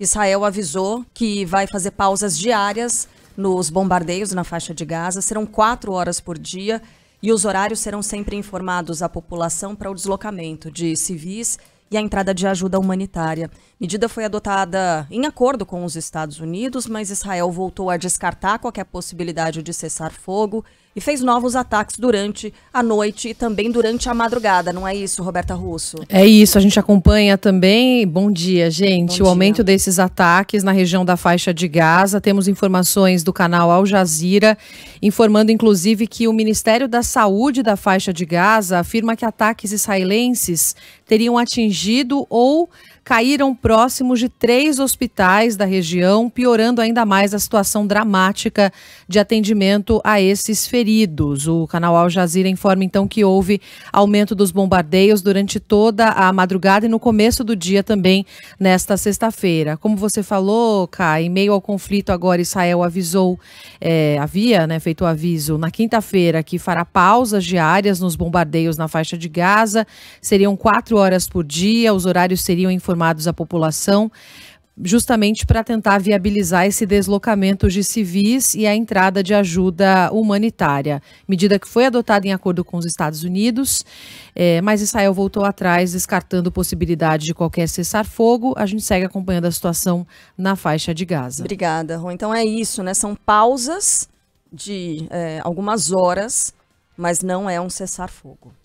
Israel avisou que vai fazer pausas diárias nos bombardeios na faixa de Gaza. Serão quatro horas por dia e os horários serão sempre informados à população para o deslocamento de civis e a entrada de ajuda humanitária. Medida foi adotada em acordo com os Estados Unidos, mas Israel voltou a descartar qualquer possibilidade de cessar fogo e fez novos ataques durante a noite e também durante a madrugada, não é isso, Roberta Russo? É isso, a gente acompanha também. Bom dia, gente. Bom dia. o aumento desses ataques na região da faixa de Gaza. Temos informações do canal Al Jazeera, informando inclusive que o Ministério da Saúde da faixa de Gaza afirma que ataques israelenses teriam atingido ou caíram próximos de três hospitais da região, piorando ainda mais a situação dramática de atendimento a esses feridos. O canal Al Jazeera informa então que houve aumento dos bombardeios durante toda a madrugada e no começo do dia também nesta sexta-feira. Como você falou, Kai, em meio ao conflito agora Israel avisou, é, havia né, feito o aviso na quinta-feira que fará pausas diárias nos bombardeios na faixa de Gaza. Seriam quatro horas por dia, os horários seriam informados à população, justamente para tentar viabilizar esse deslocamento de civis e a entrada de ajuda humanitária. Medida que foi adotada em acordo com os Estados Unidos, é, mas Israel voltou atrás, descartando possibilidade de qualquer cessar-fogo. A gente segue acompanhando a situação na faixa de Gaza. Obrigada, Rô. Então é isso, né? São pausas de é, algumas horas, mas não é um cessar-fogo.